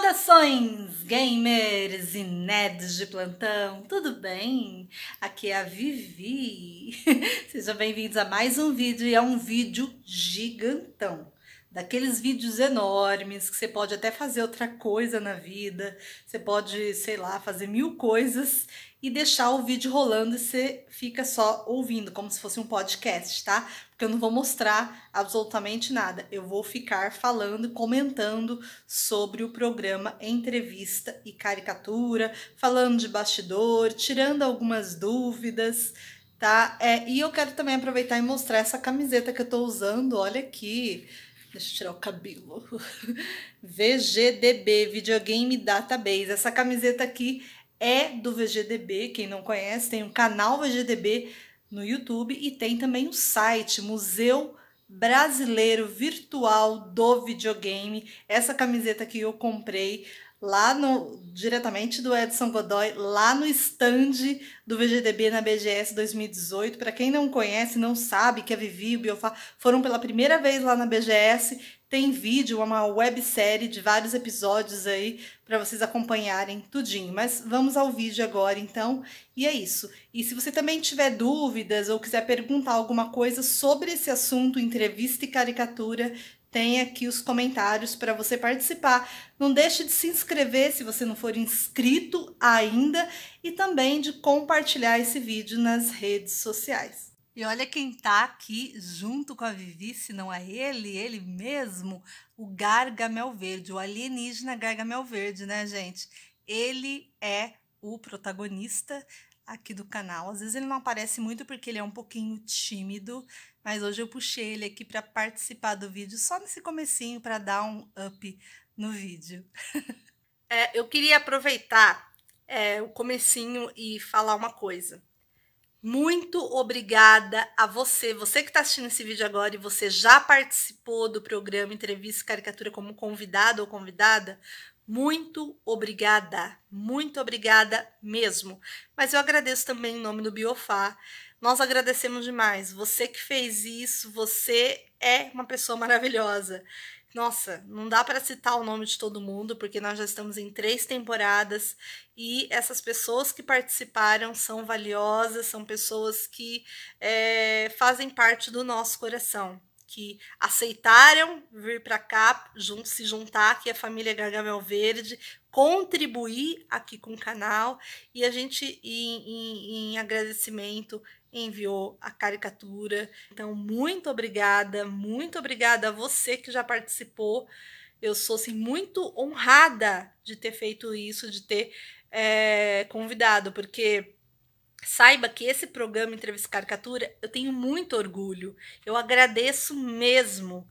Saudações, gamers e nerds de plantão, tudo bem? Aqui é a Vivi. Sejam bem-vindos a mais um vídeo e é um vídeo gigantão daqueles vídeos enormes que você pode até fazer outra coisa na vida, você pode, sei lá, fazer mil coisas e deixar o vídeo rolando e você fica só ouvindo, como se fosse um podcast, tá? Porque eu não vou mostrar absolutamente nada, eu vou ficar falando, comentando sobre o programa Entrevista e Caricatura, falando de bastidor, tirando algumas dúvidas tá? É, e eu quero também aproveitar e mostrar essa camiseta que eu tô usando, olha aqui. Deixa eu tirar o cabelo. VGDB, Videogame Database. Essa camiseta aqui é do VGDB. Quem não conhece, tem um canal VGDB no YouTube e tem também o um site Museu Brasileiro Virtual do Videogame. Essa camiseta que eu comprei lá no diretamente do Edson Godoy, lá no stand do VGDB na BGS 2018. Para quem não conhece, não sabe que a é Vivi e o Biofá foram pela primeira vez lá na BGS, tem vídeo, uma websérie de vários episódios aí para vocês acompanharem tudinho. Mas vamos ao vídeo agora, então, e é isso. E se você também tiver dúvidas ou quiser perguntar alguma coisa sobre esse assunto, entrevista e caricatura, tem aqui os comentários para você participar. Não deixe de se inscrever se você não for inscrito ainda e também de compartilhar esse vídeo nas redes sociais. E olha quem tá aqui junto com a Vivi, se não é ele, ele mesmo, o Gargamel Verde, o alienígena Gargamel Verde, né, gente? Ele é o protagonista aqui do canal. Às vezes ele não aparece muito porque ele é um pouquinho tímido, mas hoje eu puxei ele aqui para participar do vídeo só nesse comecinho para dar um up no vídeo. é, eu queria aproveitar é, o comecinho e falar uma coisa. Muito obrigada a você, você que está assistindo esse vídeo agora e você já participou do programa Entrevista e Caricatura como convidado ou convidada. Muito obrigada, muito obrigada mesmo. Mas eu agradeço também em nome do Biofá nós agradecemos demais. Você que fez isso, você é uma pessoa maravilhosa. Nossa, não dá para citar o nome de todo mundo, porque nós já estamos em três temporadas e essas pessoas que participaram são valiosas, são pessoas que é, fazem parte do nosso coração, que aceitaram vir para cá, jun se juntar aqui à família Gargamel Verde, contribuir aqui com o canal e a gente, em, em, em agradecimento, enviou a caricatura. Então, muito obrigada, muito obrigada a você que já participou. Eu sou assim, muito honrada de ter feito isso, de ter é, convidado, porque saiba que esse programa Entrevista Caricatura eu tenho muito orgulho. Eu agradeço mesmo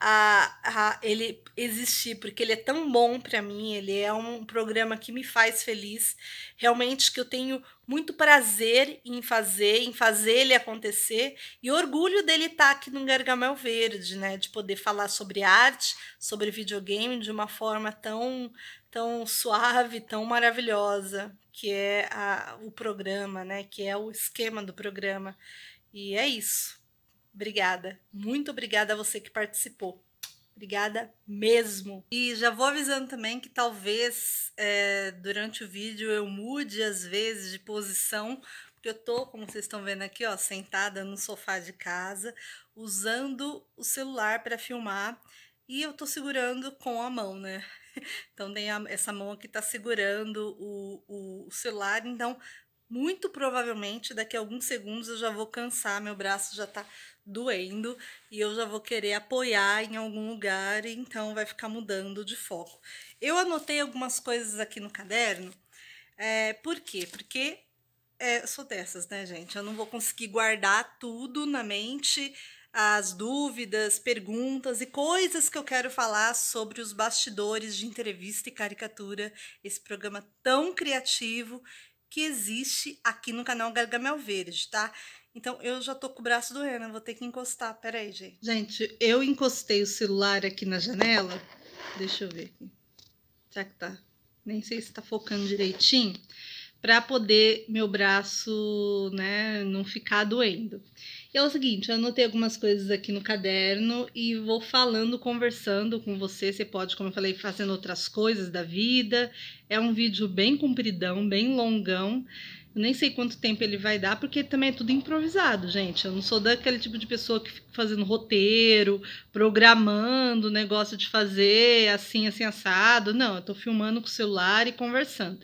a, a ele existir, porque ele é tão bom para mim, ele é um programa que me faz feliz, realmente que eu tenho muito prazer em fazer, em fazer ele acontecer e orgulho dele estar tá aqui no Gargamel Verde, né, de poder falar sobre arte, sobre videogame de uma forma tão tão suave, tão maravilhosa, que é a, o programa, né, que é o esquema do programa. E é isso obrigada. Muito obrigada a você que participou. Obrigada mesmo. E já vou avisando também que talvez é, durante o vídeo eu mude às vezes de posição, porque eu tô, como vocês estão vendo aqui, ó, sentada no sofá de casa, usando o celular para filmar e eu tô segurando com a mão, né? Então tem a, essa mão aqui tá segurando o, o, o celular, então muito provavelmente daqui a alguns segundos eu já vou cansar, meu braço já tá doendo e eu já vou querer apoiar em algum lugar, então vai ficar mudando de foco. Eu anotei algumas coisas aqui no caderno, é, por quê? Porque é, sou dessas, né, gente? Eu não vou conseguir guardar tudo na mente, as dúvidas, perguntas e coisas que eu quero falar sobre os bastidores de entrevista e caricatura, esse programa tão criativo que existe aqui no canal Gargamel Verde, tá? Então eu já tô com o braço doendo, vou ter que encostar. Peraí, gente. Gente, eu encostei o celular aqui na janela. Deixa eu ver aqui. Será que tá? Nem sei se tá focando direitinho. Pra poder meu braço, né, não ficar doendo. E é o seguinte, eu anotei algumas coisas aqui no caderno e vou falando, conversando com você. Você pode, como eu falei, fazendo outras coisas da vida. É um vídeo bem compridão, bem longão. Eu nem sei quanto tempo ele vai dar, porque também é tudo improvisado, gente. Eu não sou daquele tipo de pessoa que fica fazendo roteiro, programando o negócio de fazer assim, assim, assado. Não, eu tô filmando com o celular e conversando.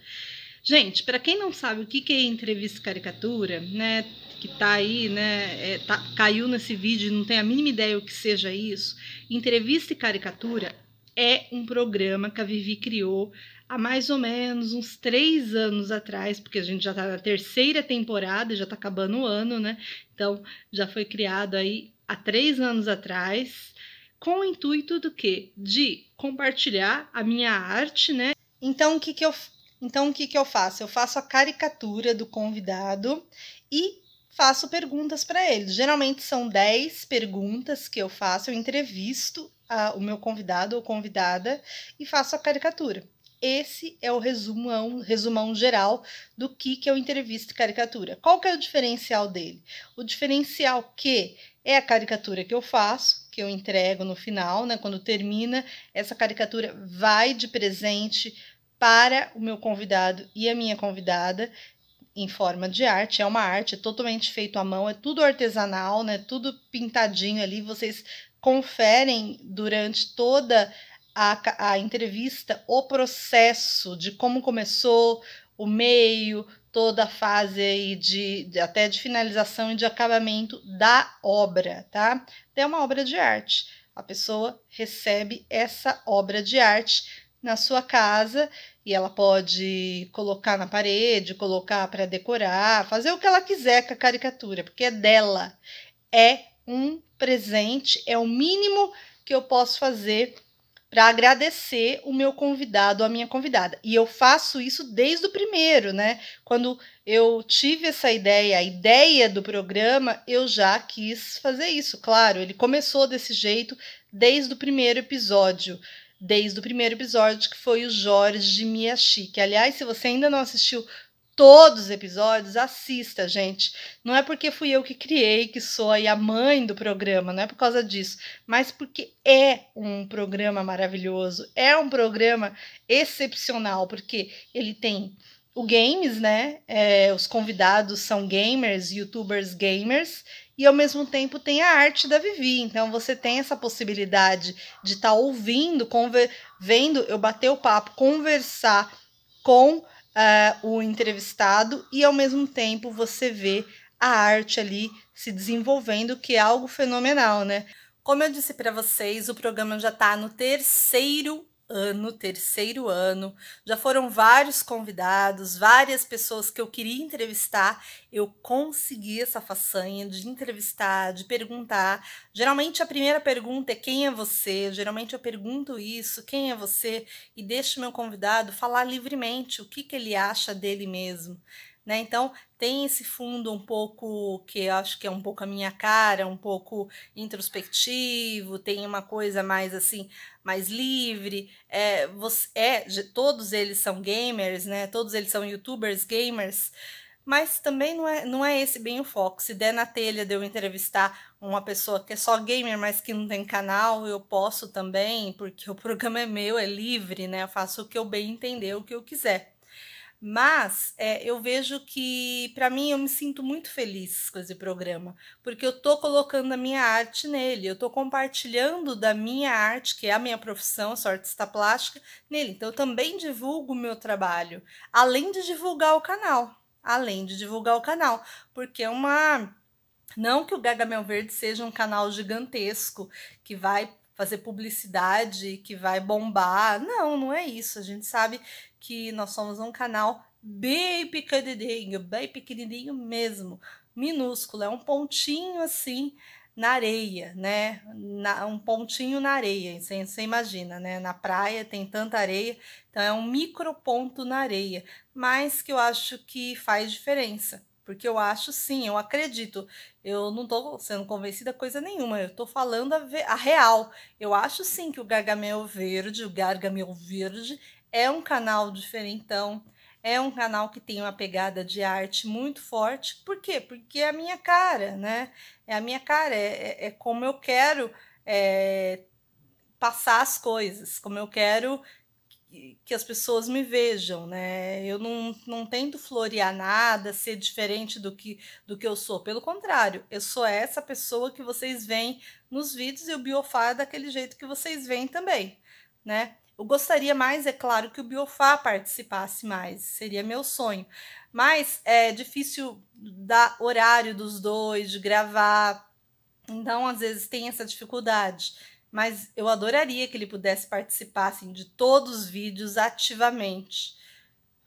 Gente, para quem não sabe o que, é entrevista e caricatura, né? Que tá aí, né? É, tá, caiu nesse vídeo e não tem a mínima ideia o que seja isso. Entrevista e caricatura é um programa que a Vivi criou há mais ou menos uns três anos atrás, porque a gente já está na terceira temporada, já está acabando o ano, né? Então já foi criado aí há três anos atrás, com o intuito do quê? De compartilhar a minha arte, né? Então o que, que eu então o que, que eu faço? Eu faço a caricatura do convidado e faço perguntas para ele. Geralmente são 10 perguntas que eu faço, eu entrevisto a, o meu convidado ou convidada e faço a caricatura. Esse é o resumão, resumão geral do que, que é o entrevista e caricatura. Qual que é o diferencial dele? O diferencial que é a caricatura que eu faço, que eu entrego no final, né? Quando termina, essa caricatura vai de presente para o meu convidado e a minha convidada em forma de arte, é uma arte, é totalmente feito à mão, é tudo artesanal, né? Tudo pintadinho ali, vocês conferem durante toda a, a entrevista, o processo de como começou, o meio, toda a fase aí de, de, até de finalização e de acabamento da obra, tá? É uma obra de arte. A pessoa recebe essa obra de arte na sua casa e ela pode colocar na parede, colocar para decorar, fazer o que ela quiser com a caricatura, porque é dela. É um presente, é o mínimo que eu posso fazer para agradecer o meu convidado, a minha convidada. E eu faço isso desde o primeiro, né? Quando eu tive essa ideia, a ideia do programa, eu já quis fazer isso, claro. Ele começou desse jeito desde o primeiro episódio. Desde o primeiro episódio, que foi o Jorge Miyashi. Que, aliás, se você ainda não assistiu todos os episódios, assista, gente. Não é porque fui eu que criei, que sou a mãe do programa, não é por causa disso, mas porque é um programa maravilhoso, é um programa excepcional, porque ele tem o games, né? É, os convidados são gamers, youtubers gamers, e ao mesmo tempo tem a arte da Vivi. Então você tem essa possibilidade de estar tá ouvindo, vendo eu bater o papo, conversar com uh, o entrevistado e ao mesmo tempo você vê a arte ali se desenvolvendo, que é algo fenomenal, né? Como eu disse para vocês, o programa já está no terceiro ano, terceiro ano. Já foram vários convidados, várias pessoas que eu queria entrevistar. Eu consegui essa façanha de entrevistar, de perguntar. Geralmente a primeira pergunta é quem é você? Geralmente eu pergunto isso, quem é você? E deixo meu convidado falar livremente o que, que ele acha dele mesmo né? Então tem esse fundo um pouco que eu acho que é um pouco a minha cara, um pouco introspectivo, tem uma coisa mais assim, mais livre. É, você, é, todos eles são gamers, né? Todos eles são youtubers gamers. Mas também não é, não é esse bem o foco. Se der na telha de eu entrevistar uma pessoa que é só gamer, mas que não tem canal, eu posso também, porque o programa é meu, é livre, né? Eu faço o que eu bem entender, o que eu quiser. Mas é, eu vejo que, para mim, eu me sinto muito feliz com esse programa, porque eu estou colocando a minha arte nele, eu estou compartilhando da minha arte, que é a minha profissão, sou artista plástica, nele. Então, eu também divulgo o meu trabalho, além de divulgar o canal. Além de divulgar o canal, porque é uma. Não que o Gagamel Verde seja um canal gigantesco que vai fazer publicidade, que vai bombar. Não, não é isso. A gente sabe que nós somos um canal bem pequenininho, bem pequenininho mesmo, minúsculo, é um pontinho assim na areia, né? Na, um pontinho na areia, você, imagina, né? Na praia tem tanta areia, então é um micro ponto na areia, mas que eu acho que faz diferença, porque eu acho sim, eu acredito. Eu não estou sendo convencida coisa nenhuma, eu estou falando a, a, real. Eu acho sim que o gargamel verde, o gargamel verde é um canal diferentão, é um canal que tem uma pegada de arte muito forte. Por quê? Porque é a minha cara, né? É a minha cara, é, é, é, como eu quero é, passar as coisas, como eu quero que, que as pessoas me vejam, né? Eu não, não tento florear nada, ser diferente do que, do que eu sou. Pelo contrário, eu sou essa pessoa que vocês veem nos vídeos e o Biofá é daquele jeito que vocês veem também, né? Eu gostaria mais, é claro, que o Biofá participasse mais, seria meu sonho. Mas é difícil dar horário dos dois, de gravar. Então, às vezes, tem essa dificuldade. Mas eu adoraria que ele pudesse participar assim, de todos os vídeos ativamente.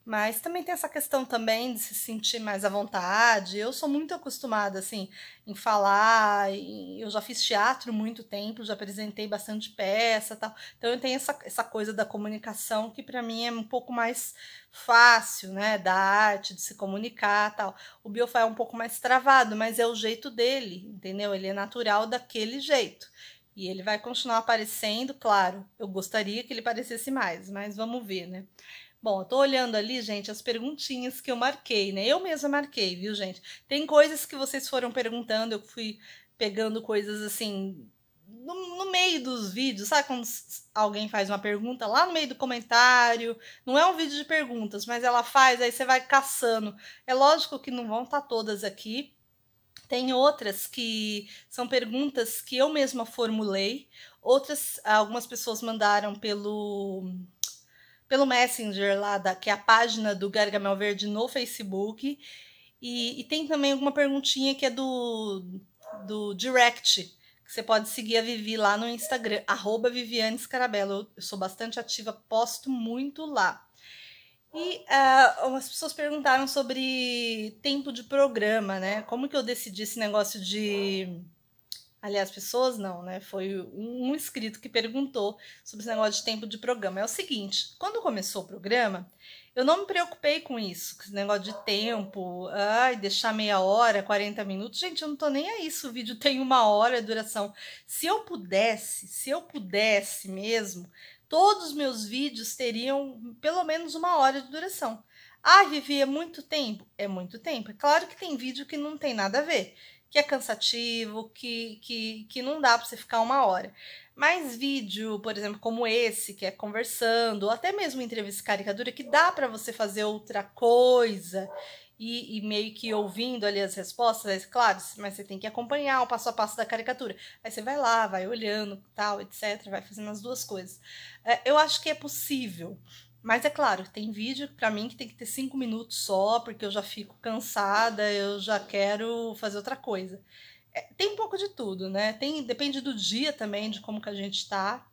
Mas também tem essa questão também de se sentir mais à vontade. Eu sou muito acostumada, assim, em falar. Eu já fiz teatro muito tempo, já apresentei bastante peça tal. Então eu tenho essa, essa coisa da comunicação que para mim é um pouco mais fácil, né? Da arte, de se comunicar tal. O Biofá é um pouco mais travado, mas é o jeito dele, entendeu? Ele é natural daquele jeito. E ele vai continuar aparecendo, claro. Eu gostaria que ele aparecesse mais, mas vamos ver, né? Bom, eu tô olhando ali, gente, as perguntinhas que eu marquei, né? Eu mesma marquei, viu, gente? Tem coisas que vocês foram perguntando, eu fui pegando coisas assim no, no, meio dos vídeos, sabe quando alguém faz uma pergunta lá no meio do comentário? Não é um vídeo de perguntas, mas ela faz, aí você vai caçando. É lógico que não vão estar tá todas aqui. Tem outras que são perguntas que eu mesma formulei, outras algumas pessoas mandaram pelo pelo Messenger lá, da, que é a página do Gargamel Verde no Facebook. E, e tem também alguma perguntinha que é do, do Direct, que você pode seguir a Vivi lá no Instagram, arroba Viviane Scarabello. Eu sou bastante ativa, posto muito lá. E uh, é, algumas pessoas perguntaram sobre tempo de programa, né? Como que eu decidi esse negócio de aliás, pessoas não, né? Foi um inscrito que perguntou sobre esse negócio de tempo de programa. É o seguinte: quando começou o programa, eu não me preocupei com isso, com esse negócio de tempo, ai, deixar meia hora, 40 minutos. Gente, eu não tô nem a isso. O vídeo tem uma hora de duração. Se eu pudesse, se eu pudesse mesmo, todos os meus vídeos teriam pelo menos uma hora de duração. Ah, Vivi, é muito tempo? É muito tempo. É claro que tem vídeo que não tem nada a ver que é cansativo, que, que, que não dá para você ficar uma hora. Mas vídeo, por exemplo, como esse, que é conversando, ou até mesmo entrevista caricatura, que dá para você fazer outra coisa e, e, meio que ouvindo ali as respostas, claro, mas você tem que acompanhar o passo a passo da caricatura. Aí você vai lá, vai olhando, tal, etc., vai fazendo as duas coisas. É, eu acho que é possível. Mas é claro, tem vídeo para mim que tem que ter cinco minutos só, porque eu já fico cansada, eu já quero fazer outra coisa. É, tem um pouco de tudo, né? Tem, depende do dia também, de como que a gente está.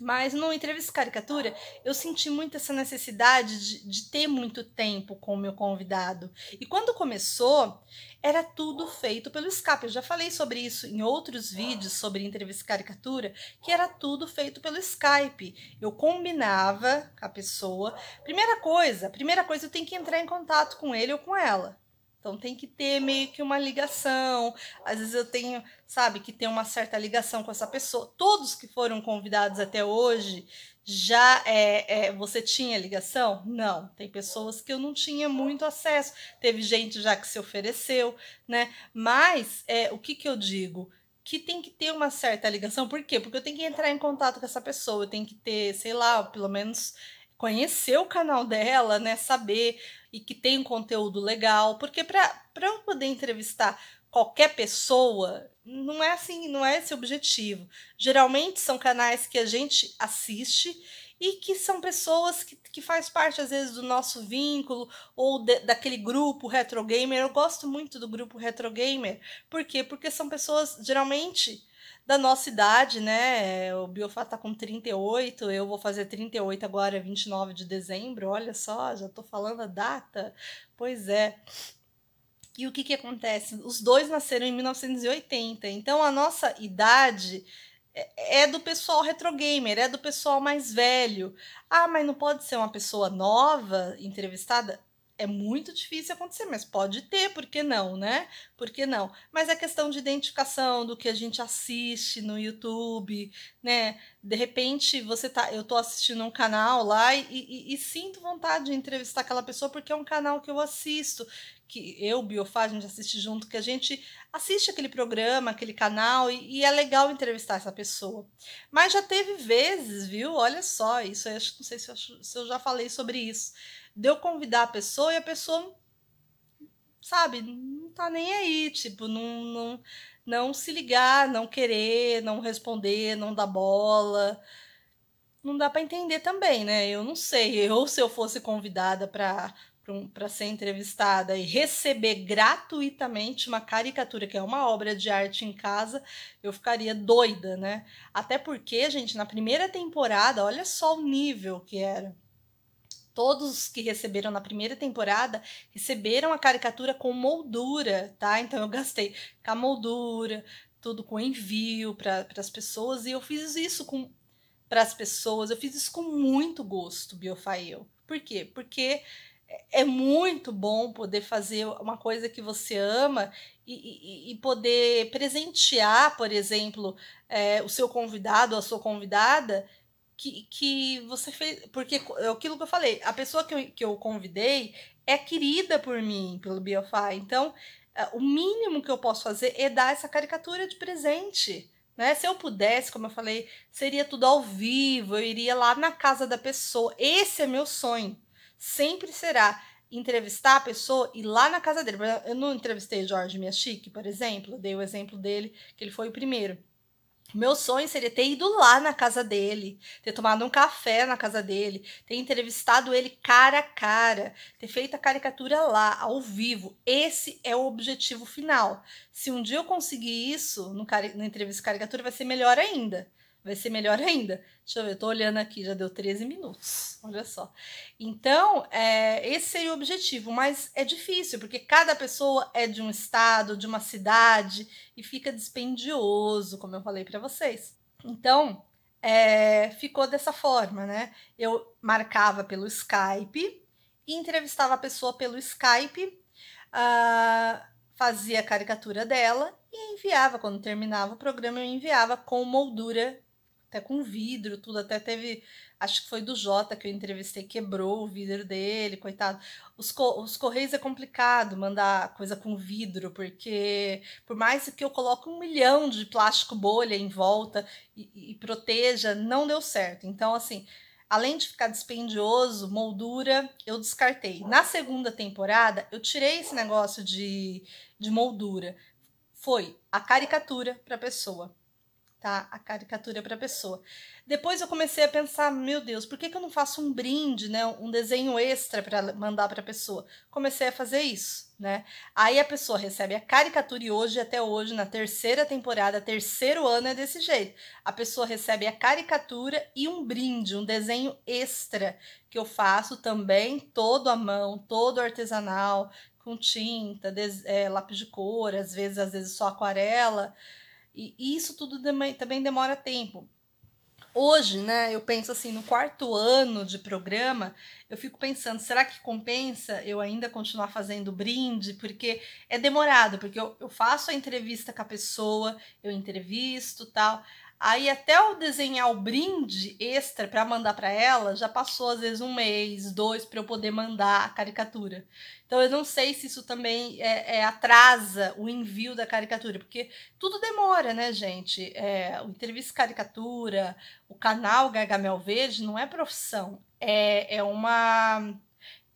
Mas no Entrevista Caricatura, eu senti muito essa necessidade de, de, ter muito tempo com o meu convidado. E quando começou, era tudo feito pelo Skype. Eu já falei sobre isso em outros vídeos sobre Entrevista Caricatura, que era tudo feito pelo Skype. Eu combinava com a pessoa. Primeira coisa, primeira coisa, eu tenho que entrar em contato com ele ou com ela. Então tem que ter meio que uma ligação. Às vezes eu tenho, sabe, que ter uma certa ligação com essa pessoa. Todos que foram convidados até hoje já é, é, você tinha ligação? Não, tem pessoas que eu não tinha muito acesso. Teve gente já que se ofereceu, né? Mas é, o que, que eu digo? que tem que ter uma certa ligação. Por quê? Porque eu tenho que entrar em contato com essa pessoa, eu tenho que ter, sei lá, pelo menos conhecer o canal dela, né, saber e que tem um conteúdo legal, porque para eu poder entrevistar qualquer pessoa, não é assim, não é esse o objetivo. Geralmente são canais que a gente assiste e que são pessoas que, que faz parte às vezes do nosso vínculo ou de, daquele grupo retro gamer. Eu gosto muito do grupo retro gamer, por quê? Porque são pessoas geralmente da nossa idade, né? O Biofá tá com 38, eu vou fazer 38 agora, 29 de dezembro, olha só, já tô falando a data. Pois é. E o que que acontece? Os dois nasceram em 1980, então a nossa idade é, é do pessoal retrogamer, é do pessoal mais velho. Ah, mas não pode ser uma pessoa nova entrevistada? é muito difícil acontecer, mas pode ter, por que não, né? Por que não? Mas é questão de identificação do que a gente assiste no YouTube, né? De repente você tá, eu tô assistindo um canal lá e, e, e sinto vontade de entrevistar aquela pessoa porque é um canal que eu assisto, que eu, Biofá, a gente assiste junto, que a gente assiste aquele programa, aquele canal, e, e, é legal entrevistar essa pessoa. Mas já teve vezes, viu? Olha só, isso não sei se eu, se eu já falei sobre isso de eu convidar a pessoa e a pessoa, sabe, não tá nem aí, tipo, não, não, não se ligar, não querer, não responder, não dar bola. Não dá para entender também, né? Eu não sei. Eu, se eu fosse convidada para para ser entrevistada e receber gratuitamente uma caricatura, que é uma obra de arte em casa, eu ficaria doida, né? Até porque, gente, na primeira temporada, olha só o nível que era todos que receberam na primeira temporada receberam a caricatura com moldura, tá? Então eu gastei com a moldura, tudo com envio para as pessoas e eu fiz isso com para as pessoas, eu fiz isso com muito gosto, Biofael. Por quê? Porque é, é muito bom poder fazer uma coisa que você ama e, e, e poder presentear, por exemplo, é, o seu convidado, a sua convidada, que, que você fez. Porque é aquilo que eu falei, a pessoa que eu, que eu convidei é querida por mim, pelo Biofá. Então, é, o mínimo que eu posso fazer é dar essa caricatura de presente. Né? Se eu pudesse, como eu falei, seria tudo ao vivo, eu iria lá na casa da pessoa. Esse é meu sonho. Sempre será entrevistar a pessoa e ir lá na casa dele. Eu não entrevistei Jorge Miachique, por exemplo, eu dei o exemplo dele, que ele foi o primeiro. Meu sonho seria ter ido lá na casa dele, ter tomado um café na casa dele, ter entrevistado ele cara a cara, ter feito a caricatura lá, ao vivo. Esse é o objetivo final. Se um dia eu conseguir isso no, na entrevista caricatura, vai ser melhor ainda vai ser melhor ainda. Deixa eu ver, eu tô olhando aqui, já deu 13 minutos, olha só. Então, é, esse seria o objetivo, mas é difícil, porque cada pessoa é de um estado, de uma cidade, e fica dispendioso, como eu falei para vocês. Então, é, ficou dessa forma, né? Eu marcava pelo Skype, entrevistava a pessoa pelo Skype, uh, fazia a caricatura dela e enviava. Quando terminava o programa, eu enviava com moldura até com vidro, tudo. Até teve, acho que foi do Jota que eu entrevistei, quebrou o vidro dele, coitado. Os, co os correios é complicado mandar coisa com vidro, porque por mais que eu coloque um milhão de plástico bolha em volta e, e proteja, não deu certo. Então, assim, além de ficar dispendioso, moldura, eu descartei. Na segunda temporada, eu tirei esse negócio de, de moldura. Foi a caricatura para a pessoa adaptar a caricatura para a pessoa. Depois eu comecei a pensar, meu Deus, por que, que eu não faço um brinde, né, um desenho extra para mandar para a pessoa? Comecei a fazer isso, né? Aí a pessoa recebe a caricatura e hoje até hoje na terceira temporada, terceiro ano é desse jeito. A pessoa recebe a caricatura e um brinde, um desenho extra que eu faço também todo à mão, todo artesanal, com tinta, é, lápis de cor, às vezes às vezes só aquarela. E, isso tudo também, também demora tempo. Hoje, né, eu penso assim, no quarto ano de programa, eu fico pensando, será que compensa eu ainda continuar fazendo brinde? Porque é demorado, porque eu, eu faço a entrevista com a pessoa, eu entrevisto tal, Aí até eu desenhar o brinde extra para mandar para ela, já passou às vezes um mês, dois para eu poder mandar a caricatura. Então eu não sei se isso também é, é, atrasa o envio da caricatura, porque tudo demora, né, gente? É, o entrevista caricatura, o canal Gargamel Verde não é profissão, é, é uma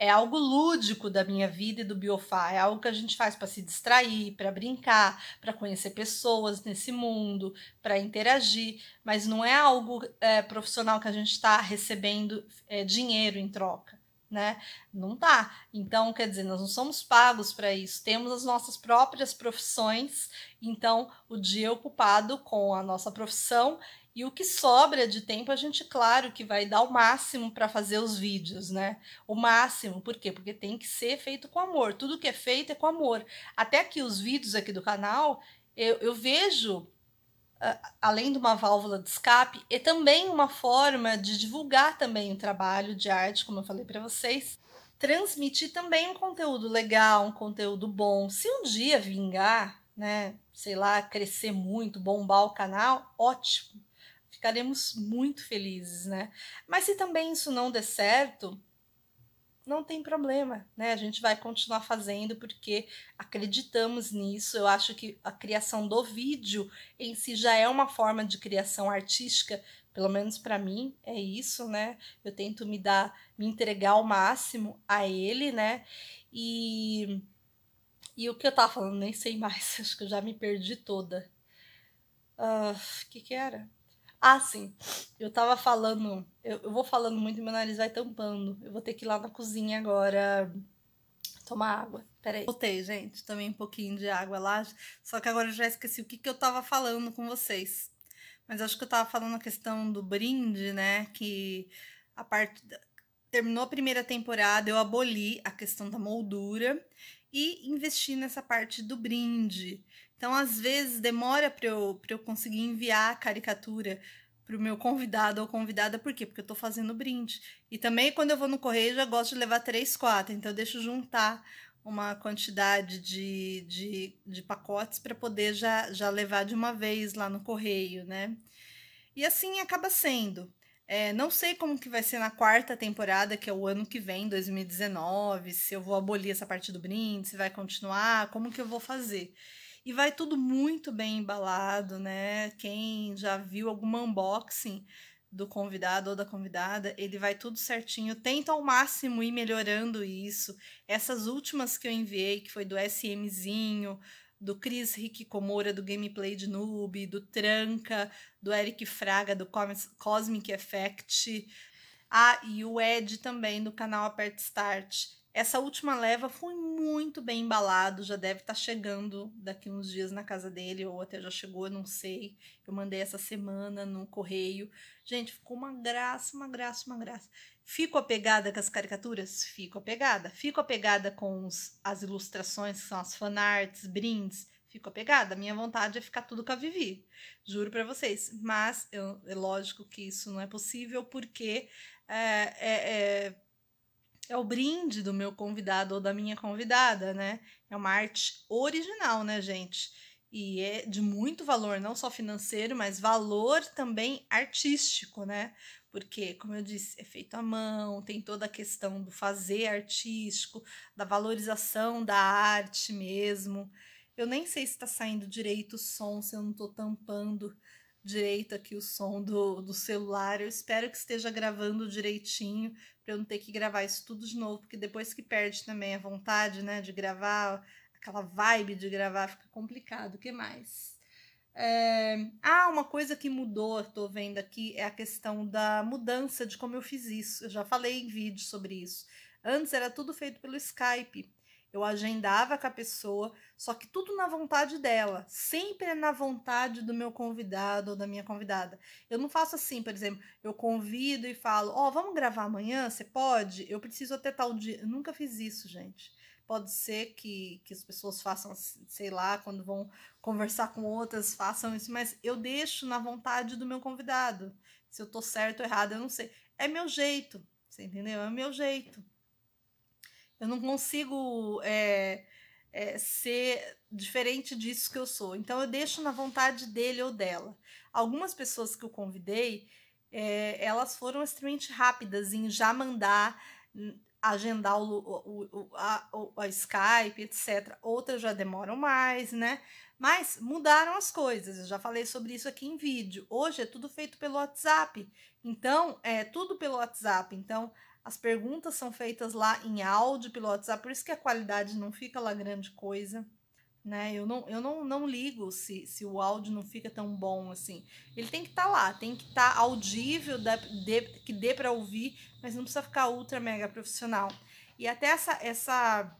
é algo lúdico da minha vida e do Biofá, é algo que a gente faz para se distrair, para brincar, para conhecer pessoas nesse mundo, para interagir, mas não é algo é, profissional que a gente está recebendo é, dinheiro em troca. Né? Não tá. Então, quer dizer, nós não somos pagos para isso, temos as nossas próprias profissões, então o dia é ocupado com a nossa profissão e o que sobra de tempo, a gente, claro, que vai dar o máximo para fazer os vídeos, né? O máximo, por quê? Porque tem que ser feito com amor. Tudo que é feito é com amor. Até que os vídeos aqui do canal, eu, eu vejo, ah, além de uma válvula de escape, é também uma forma de divulgar também o trabalho de arte, como eu falei para vocês. Transmitir também um conteúdo legal, um conteúdo bom. Se um dia vingar, né, sei lá, crescer muito, bombar o canal, ótimo ficaremos muito felizes, né? Mas se também isso não der certo, não tem problema, né? A gente vai continuar fazendo porque acreditamos nisso. Eu acho que a criação do vídeo em si já é uma forma de criação artística, pelo menos para mim é isso, né? Eu tento me dar, me entregar ao máximo a ele, né? E e o que eu tava falando, nem sei mais, acho que eu já me perdi toda. O uh, ah, que que era? Ah, sim. Eu tava falando. Eu, eu, vou falando muito e meu nariz vai tampando. Eu vou ter que ir lá na cozinha agora tomar água. Peraí. Voltei, gente. Tomei um pouquinho de água lá. Só que agora eu já esqueci o que, que eu tava falando com vocês. Mas acho que eu tava falando a questão do brinde, né? Que a parte. Da... Terminou a primeira temporada, eu aboli a questão da moldura e investi nessa parte do brinde. Então, às vezes, demora para eu, eu conseguir enviar a caricatura para o meu convidado ou convidada, por quê? Porque eu estou fazendo brinde. E também, quando eu vou no correio, eu já gosto de levar três, quatro, então eu deixo juntar uma quantidade de, de, de pacotes para poder já, já levar de uma vez lá no correio, né? E assim acaba sendo. É, não sei como que vai ser na quarta temporada, que é o ano que vem, 2019, se eu vou abolir essa parte do brinde, se vai continuar, como que eu vou fazer e vai tudo muito bem embalado, né? Quem já viu algum unboxing do convidado ou da convidada, ele vai tudo certinho, tenta ao máximo ir melhorando isso. Essas últimas que eu enviei, que foi do SMzinho, do Chris Rick Komura, do Gameplay de Noob, do Tranca, do Eric Fraga, do Cosmic Effect, ah, e o Ed também do canal Aperto Start. Essa última leva foi muito bem embalado, já deve estar tá chegando daqui uns dias na casa dele, ou até já chegou, eu não sei. Eu mandei essa semana no correio. Gente, ficou uma graça, uma graça, uma graça. Fico apegada com as caricaturas? Fico apegada. Fico apegada com os, as ilustrações, que são as fanarts, brindes. Fico apegada. Minha vontade é ficar tudo com a Vivi. Juro para vocês. Mas eu, é lógico que isso não é possível, porque eh, é, é, é é o brinde do meu convidado ou da minha convidada, né? É uma arte original, né, gente? E é de muito valor, não só financeiro, mas valor também artístico, né? Porque, como eu disse, é feito à mão, tem toda a questão do fazer artístico, da valorização da arte mesmo. Eu nem sei se está saindo direito o som, se eu não estou tampando direito aqui o som do, do celular. Eu espero que esteja gravando direitinho, para eu não ter que gravar isso tudo de novo, porque depois que perde também a vontade, né, de gravar, aquela vibe de gravar, fica complicado. O que mais? É... Ah, uma coisa que mudou, estou vendo aqui, é a questão da mudança de como eu fiz isso. Eu já falei em vídeo sobre isso. Antes era tudo feito pelo Skype. Eu agendava com a pessoa, só que tudo na vontade dela, sempre é na vontade do meu convidado ou da minha convidada. Eu não faço assim, por exemplo, eu convido e falo: Ó, oh, vamos gravar amanhã? Você pode? Eu preciso até tal dia. Eu nunca fiz isso, gente. Pode ser que, que as pessoas façam, sei lá, quando vão conversar com outras, façam isso, mas eu deixo na vontade do meu convidado. Se eu tô certo ou errado, eu não sei. É meu jeito, você entendeu? É meu jeito. Eu não consigo é, é, ser diferente disso que eu sou. Então eu deixo na vontade dele ou dela. Algumas pessoas que eu convidei, é, elas foram extremamente rápidas em já mandar agendar o, o, o, a, a, Skype, etc. Outras já demoram mais, né? Mas mudaram as coisas. Eu já falei sobre isso aqui em vídeo. Hoje é tudo feito pelo WhatsApp. Então, é tudo pelo WhatsApp. Então, as perguntas são feitas lá em áudio pelo WhatsApp, ah, por isso que a qualidade não fica lá grande coisa. Né? Eu não, eu não, não ligo se, se o áudio não fica tão bom assim. Ele tem que estar tá lá, tem que estar tá audível, que dê para ouvir, mas não precisa ficar ultra mega profissional. E até essa, essa,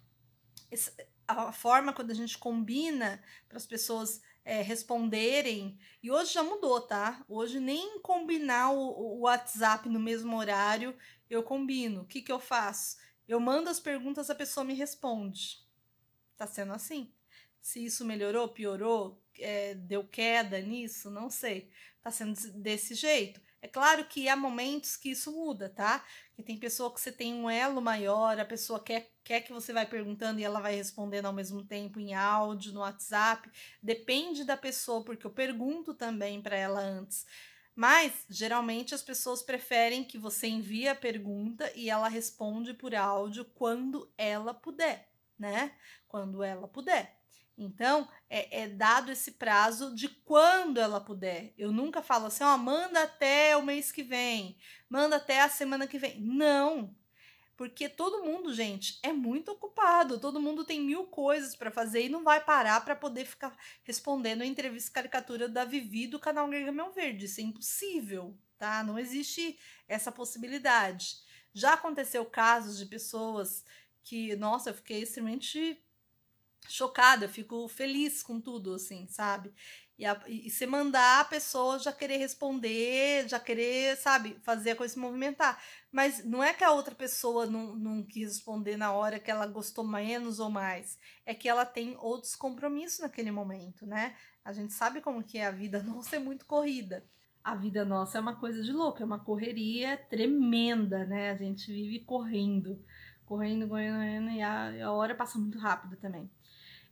essa a forma quando a gente combina para as pessoas é, responderem. E hoje já mudou, tá? Hoje nem combinar o, o WhatsApp no mesmo horário eu combino, o que, que eu faço? Eu mando as perguntas, a pessoa me responde. Tá sendo assim. Se isso melhorou, piorou, é, deu queda nisso, não sei. Tá sendo desse jeito. É claro que há momentos que isso muda, tá? Que tem pessoa que você tem um elo maior, a pessoa quer, quer que você vai perguntando e ela vai respondendo ao mesmo tempo em áudio, no WhatsApp. Depende da pessoa, porque eu pergunto também para ela antes. Mas geralmente as pessoas preferem que você envie a pergunta e ela responde por áudio quando ela puder, né? Quando ela puder. Então, é, é, dado esse prazo de quando ela puder. Eu nunca falo assim, ó, manda até o mês que vem, manda até a semana que vem. Não! Porque todo mundo, gente, é muito ocupado, todo mundo tem mil coisas para fazer e não vai parar para poder ficar respondendo a entrevista caricatura da Vivi do canal Gargamel Verde. Isso é impossível, tá? Não existe essa possibilidade. Já aconteceu casos de pessoas que, nossa, eu fiquei extremamente chocada, eu fico feliz com tudo, assim, sabe? E, a, e você mandar a pessoa já querer responder, já querer, sabe, fazer a coisa se movimentar. Mas não é que a outra pessoa não, não quis responder na hora que ela gostou menos ou mais. É que ela tem outros compromissos naquele momento, né? A gente sabe como que é a vida nossa é muito corrida. A vida nossa é uma coisa de louco, é uma correria tremenda, né? A gente vive correndo, correndo, correndo, correndo e a, a hora passa muito rápido também.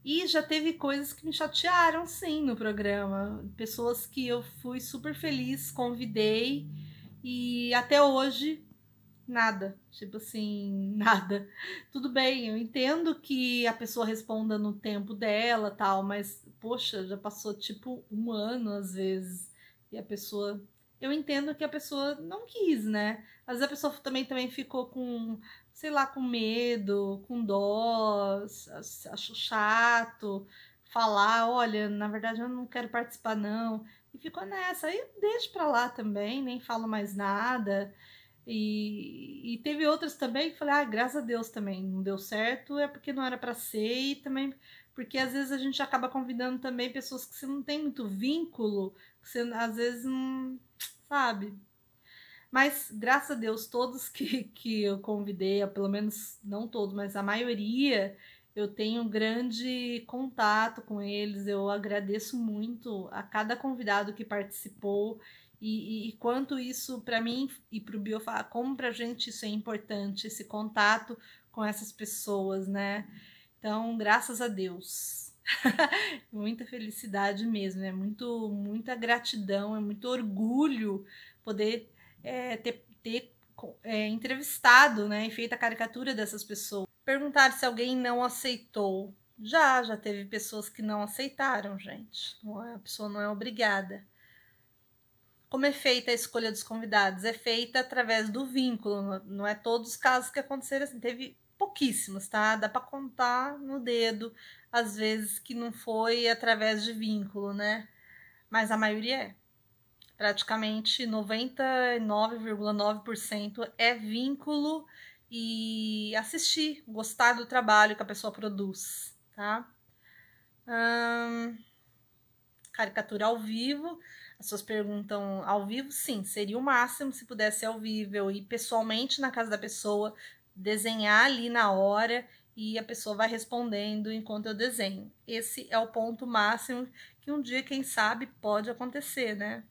E já teve coisas que me chatearam, sim, no programa. Pessoas que eu fui super feliz, convidei e até hoje nada. Tipo assim, nada. Tudo bem, eu entendo que a pessoa responda no tempo dela tal, mas poxa, já passou tipo um ano às vezes e a pessoa eu entendo que a pessoa não quis, né? Às vezes a pessoa também, também ficou com sei lá, com medo, com dó, acho chato falar, olha, na verdade eu não quero participar não. E ficou nessa, aí deixo para lá também, nem falo mais nada. E, e, teve outras também que falei, ah, graças a Deus também, não deu certo, é porque não era para ser e também porque às vezes a gente acaba convidando também pessoas que você não tem muito vínculo, que você às vezes não, sabe, mas graças a Deus, todos que, que eu convidei, pelo menos não todos, mas a maioria, eu tenho grande contato com eles. Eu agradeço muito a cada convidado que participou. E, e, e quanto isso para mim e para o Biofá, como para a gente isso é importante, esse contato com essas pessoas, né? Então, graças a Deus. muita felicidade mesmo, é né? muito, muita gratidão, é muito orgulho poder é, ter, ter é, entrevistado né, e feito a caricatura dessas pessoas. Perguntar se alguém não aceitou. Já, já teve pessoas que não aceitaram, gente. É, a pessoa não é obrigada. Como é feita a escolha dos convidados? É feita através do vínculo, não é todos os casos que aconteceram assim. Teve pouquíssimos, tá? Dá para contar no dedo, às vezes que não foi através de vínculo, né? Mas a maioria é praticamente 99,9% é vínculo e assistir, gostar do trabalho que a pessoa produz, tá? Hum, caricatura ao vivo. As pessoas perguntam ao vivo, sim, seria o máximo se pudesse ao vivo e pessoalmente na casa da pessoa, desenhar ali na hora e a pessoa vai respondendo enquanto eu desenho. Esse é o ponto máximo que um dia, quem sabe, pode acontecer, né?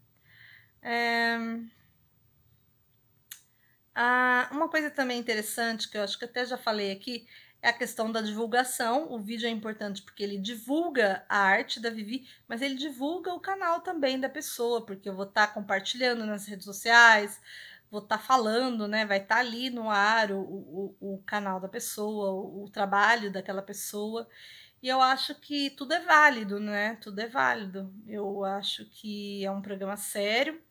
É... Ah, uma coisa também interessante, que eu acho que até já falei aqui, é a questão da divulgação. O vídeo é importante porque ele divulga a arte da Vivi, mas ele divulga o canal também da pessoa, porque eu vou estar tá compartilhando nas redes sociais, vou estar tá falando, né? Vai estar tá ali no ar o, o, o canal da pessoa, o, o, trabalho daquela pessoa. E eu acho que tudo é válido, né? Tudo é válido. Eu acho que é um programa sério.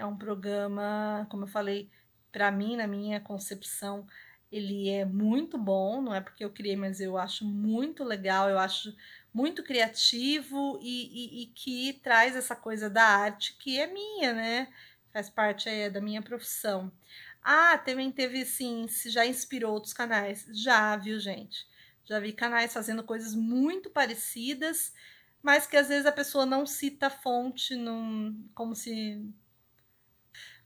É um programa, como eu falei, para mim, na minha concepção, ele é muito bom, não é porque eu criei, mas eu acho muito legal, eu acho muito criativo e, e, e que traz essa coisa da arte que é minha, né? Faz parte é, da minha profissão. Ah, também teve sim, se já inspirou outros canais. Já, viu, gente? Já vi canais fazendo coisas muito parecidas, mas que às vezes a pessoa não cita a fonte, não, como se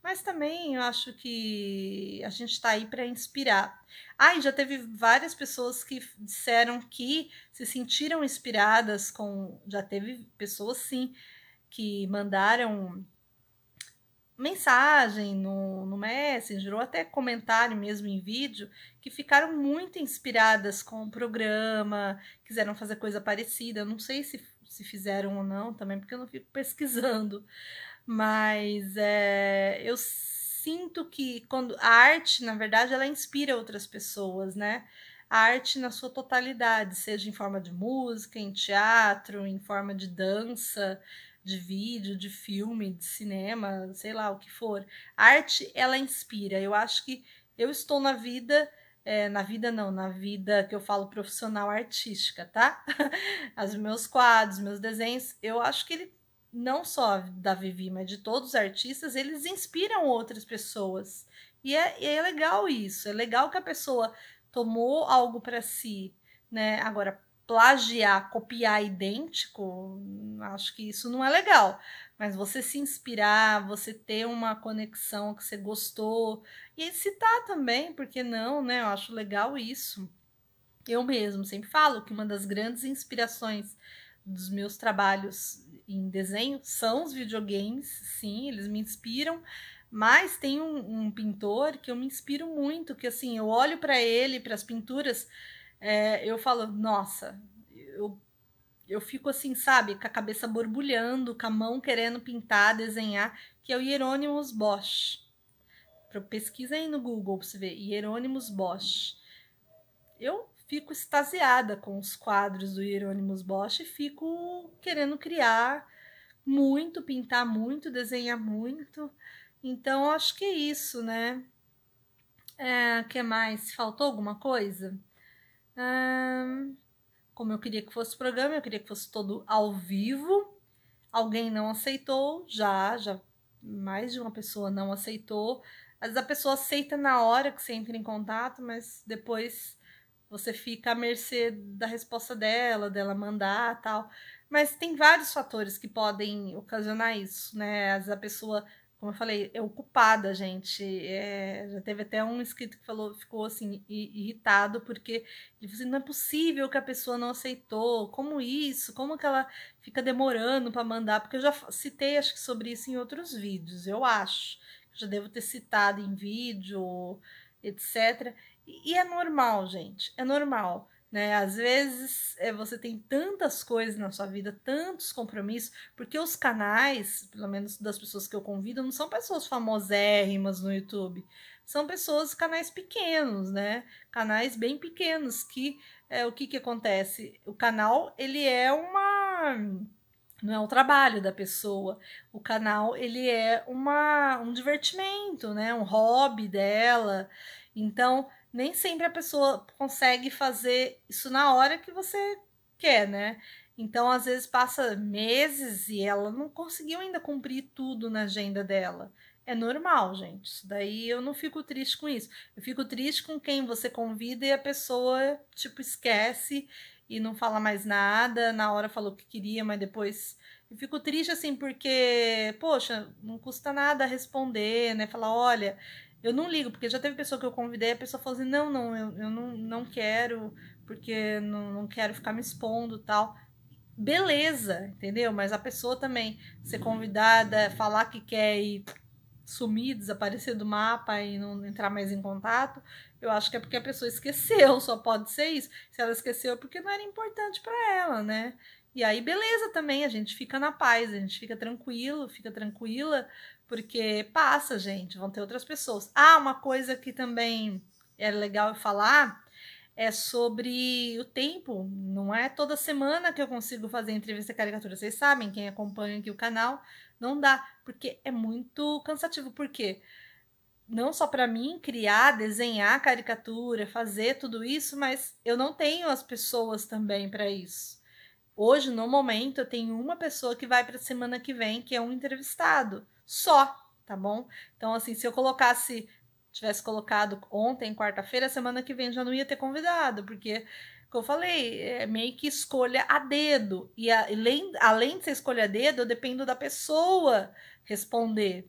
mas também eu acho que a gente está aí para inspirar. Ah, e já teve várias pessoas que disseram que se sentiram inspiradas com. Já teve pessoas, sim, que mandaram mensagem no, no Messenger ou até comentário mesmo em vídeo que ficaram muito inspiradas com o programa, quiseram fazer coisa parecida. não sei se, se fizeram ou não também, porque eu não fico pesquisando mas é, eu sinto que quando a arte, na verdade, ela inspira outras pessoas, né? A arte na sua totalidade, seja em forma de música, em teatro, em forma de dança, de vídeo, de filme, de cinema, sei lá o que for. A arte, ela inspira. Eu acho que eu estou na vida é, na vida não, na vida que eu falo profissional artística, tá? Os meus quadros, meus desenhos, eu acho que ele não só da Vivi, mas de todos os artistas, eles inspiram outras pessoas. E é, é legal isso, é legal que a pessoa tomou algo para si, né? Agora, plagiar, copiar idêntico, acho que isso não é legal. Mas você se inspirar, você ter uma conexão que você gostou, e citar também, porque não, né? Eu acho legal isso. Eu mesmo sempre falo que uma das grandes inspirações dos meus trabalhos em desenho são os videogames, sim, eles me inspiram. Mas tem um, um pintor que eu me inspiro muito, que assim, eu olho para ele, para as pinturas, é, eu falo, nossa, eu, eu fico assim, sabe, com a cabeça borbulhando, com a mão querendo pintar, desenhar, que é o Hieronymus Bosch. Pesquisa aí no Google pra você ver, Hieronymus Bosch. Eu fico extasiada com os quadros do Hieronymus Bosch e fico querendo criar muito, pintar muito, desenhar muito. Então, acho que é isso, né? É, que mais? Faltou alguma coisa? Hum, como eu queria que fosse o programa, eu queria que fosse todo ao vivo. Alguém não aceitou, já, já mais de uma pessoa não aceitou. Às vezes a pessoa aceita na hora que você entra em contato, mas depois você fica à mercê da resposta dela, dela mandar tal. Mas tem vários fatores que podem ocasionar isso, né? Às vezes a pessoa, como eu falei, é ocupada, gente. É, já teve até um inscrito que falou, ficou assim, irritado, porque ele tipo assim, não é possível que a pessoa não aceitou. Como isso? Como que ela fica demorando para mandar? Porque eu já citei, acho que sobre isso em outros vídeos, eu acho. já devo ter citado em vídeo, etc e é normal, gente, é normal. Né? Às vezes é, você tem tantas coisas na sua vida, tantos compromissos, porque os canais, pelo menos das pessoas que eu convido, não são pessoas famosérrimas no YouTube. São pessoas, canais pequenos, né? Canais bem pequenos que é, o que, que acontece? O canal ele é uma não é o trabalho da pessoa. O canal ele é uma, um divertimento, né? Um hobby dela. Então nem sempre a pessoa consegue fazer isso na hora que você quer, né? Então, às vezes passa meses e ela não conseguiu ainda cumprir tudo na agenda dela. É normal, gente. Isso daí eu não fico triste com isso. Eu fico triste com quem você convida e a pessoa, tipo, esquece e não fala mais nada. Na hora falou que queria, mas depois. Eu fico triste assim, porque, poxa, não custa nada responder, né? Falar: olha, eu não ligo, porque já teve pessoa que eu convidei, a pessoa falou assim: não, não, eu, eu não, não quero, porque não, não quero ficar me expondo tal. Beleza, entendeu? Mas a pessoa também ser convidada, falar que quer e sumir, desaparecer do mapa e não entrar mais em contato, eu acho que é porque a pessoa esqueceu, só pode ser isso. Se ela esqueceu, é porque não era importante para ela, né? E aí, beleza também, a gente fica na paz, a gente fica tranquilo, fica tranquila, porque passa, gente, vão ter outras pessoas. Ah, uma coisa que também é legal eu falar é sobre o tempo. Não é toda semana que eu consigo fazer entrevista e caricatura. Vocês sabem, quem acompanha aqui o canal, não dá, porque é muito cansativo. Por quê? Não só para mim criar, desenhar caricatura, fazer tudo isso, mas eu não tenho as pessoas também para isso. Hoje, no momento, eu tenho uma pessoa que vai para a semana que vem, que é um entrevistado só, tá bom? Então, assim, se eu colocasse, tivesse colocado ontem, quarta-feira, semana que vem já não ia ter convidado, porque, como eu falei, é meio que escolha a dedo. E além, além de ser escolha a dedo, eu dependo da pessoa responder.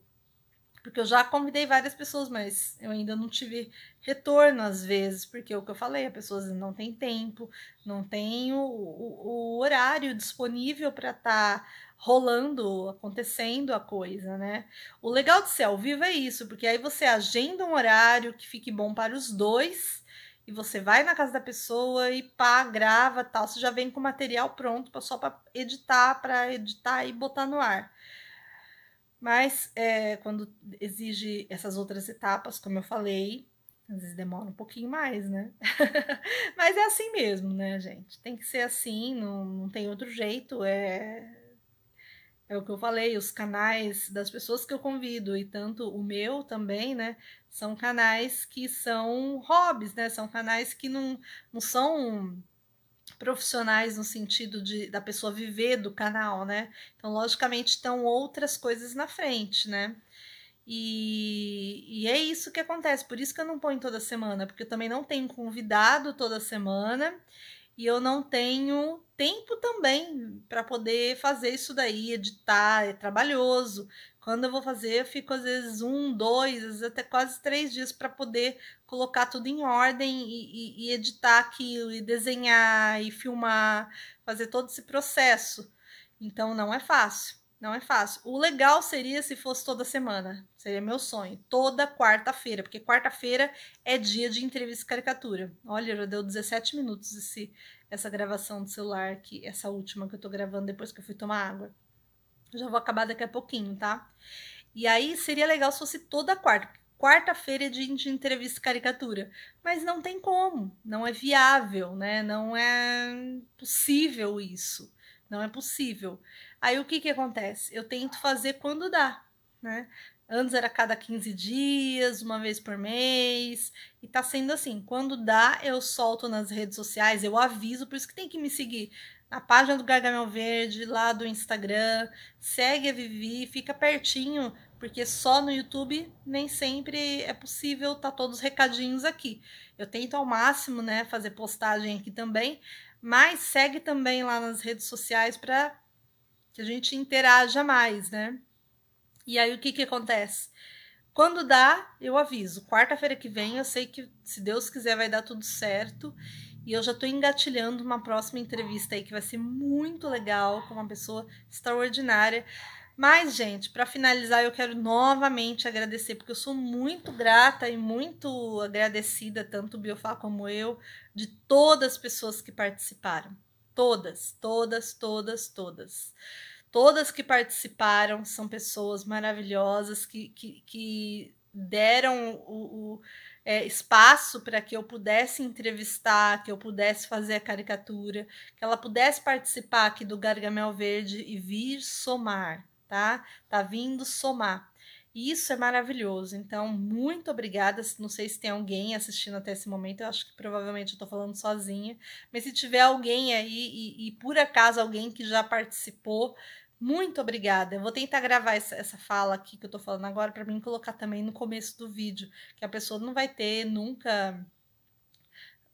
Porque eu já convidei várias pessoas, mas eu ainda não tive retorno às vezes, porque é o que eu falei, as pessoas não têm tempo, não tem o, o, o horário disponível para estar tá rolando, acontecendo a coisa, né? O legal de ser ao vivo é isso, porque aí você agenda um horário que fique bom para os dois e você vai na casa da pessoa e pá, grava tal. Você já vem com material pronto só para editar, para editar e botar no ar. Mas é, quando exige essas outras etapas, como eu falei, às vezes demora um pouquinho mais, né? Mas é assim mesmo, né, gente? Tem que ser assim, não, não tem outro jeito. É, é o que eu falei, os canais das pessoas que eu convido, e tanto o meu também, né? São canais que são hobbies, né? São canais que não, não são profissionais no sentido de, da pessoa viver do canal, né? Então, logicamente, estão outras coisas na frente, né? E, e, é isso que acontece. Por isso que eu não ponho toda semana, porque eu também não tenho convidado toda semana e eu não tenho tempo também para poder fazer isso daí, editar, é trabalhoso. Quando eu vou fazer, eu fico às vezes um, dois, vezes até quase três dias para poder colocar tudo em ordem e, e, e editar aquilo, e desenhar, e filmar, fazer todo esse processo. Então não é fácil. Não é fácil. O legal seria se fosse toda semana. Seria meu sonho. Toda quarta-feira. Porque quarta-feira é dia de entrevista e caricatura. Olha, já deu 17 minutos esse, essa gravação do celular aqui. Essa última que eu tô gravando depois que eu fui tomar água. Eu já vou acabar daqui a pouquinho, tá? E aí seria legal se fosse toda quarta. Quarta-feira é dia de entrevista e caricatura. Mas não tem como. Não é viável, né? Não é possível isso. Não é possível. Aí o que que acontece? Eu tento fazer quando dá, né? Antes era cada 15 dias, uma vez por mês, e tá sendo assim. Quando dá, eu solto nas redes sociais, eu aviso, por isso que tem que me seguir na página do Gargamel Verde, lá do Instagram, segue a Vivi, fica pertinho, porque só no YouTube nem sempre é possível tá todos os recadinhos aqui. Eu tento ao máximo, né, fazer postagem aqui também, mas segue também lá nas redes sociais para que a gente interaja mais, né? E aí o que que acontece? Quando dá, eu aviso. Quarta-feira que vem, eu sei que se Deus quiser vai dar tudo certo. E eu já estou engatilhando uma próxima entrevista aí que vai ser muito legal com uma pessoa extraordinária. Mas, gente, para finalizar, eu quero novamente agradecer, porque eu sou muito grata e muito agradecida, tanto o Biofá como eu, de todas as pessoas que participaram. Todas, todas, todas, todas. Todas que participaram são pessoas maravilhosas que, que, que deram o, o é, espaço para que eu pudesse entrevistar, que eu pudesse fazer a caricatura, que ela pudesse participar aqui do Gargamel Verde e vir somar, tá? Tá vindo somar. E isso é maravilhoso. Então, muito obrigada. Não sei se tem alguém assistindo até esse momento, eu acho que provavelmente eu tô falando sozinha. Mas se tiver alguém aí, e, e por acaso alguém que já participou, muito obrigada. Eu vou tentar gravar essa, essa fala aqui que eu tô falando agora para mim colocar também no começo do vídeo, que a pessoa não vai ter nunca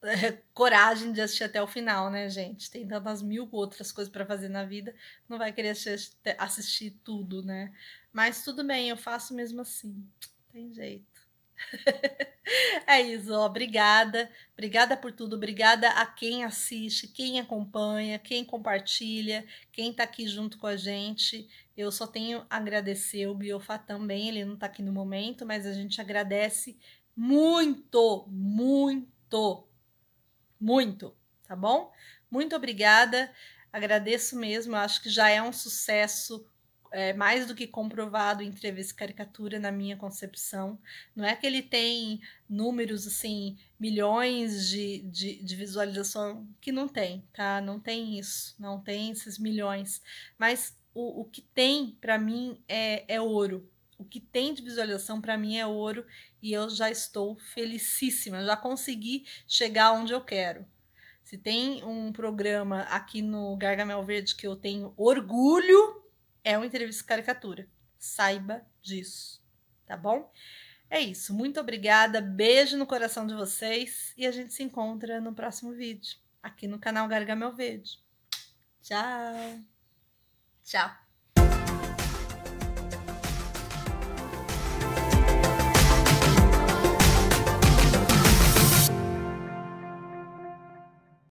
coragem de assistir até o final, né, gente? Tem tantas mil outras coisas para fazer na vida, não vai querer assistir, assistir, tudo, né? Mas tudo bem, eu faço mesmo assim. Tem jeito. é isso, ó, obrigada. Obrigada por tudo, obrigada a quem assiste, quem acompanha, quem compartilha, quem tá aqui junto com a gente. Eu só tenho a agradecer o Biofá também, ele não tá aqui no momento, mas a gente agradece muito, muito muito, tá bom? Muito obrigada, agradeço mesmo, acho que já é um sucesso é, mais do que comprovado entrevista caricatura na minha concepção. Não é que ele tem números assim, milhões de, de, de, visualização, que não tem, tá? Não tem isso, não tem esses milhões. Mas o, o que tem para mim é, é ouro, o que tem de visualização para mim é ouro e eu já estou felicíssima, já consegui chegar onde eu quero. Se tem um programa aqui no Gargamel Verde que eu tenho orgulho, é uma entrevista caricatura. Saiba disso, tá bom? É isso. Muito obrigada. Beijo no coração de vocês e a gente se encontra no próximo vídeo aqui no canal Gargamel Verde. Tchau. Tchau.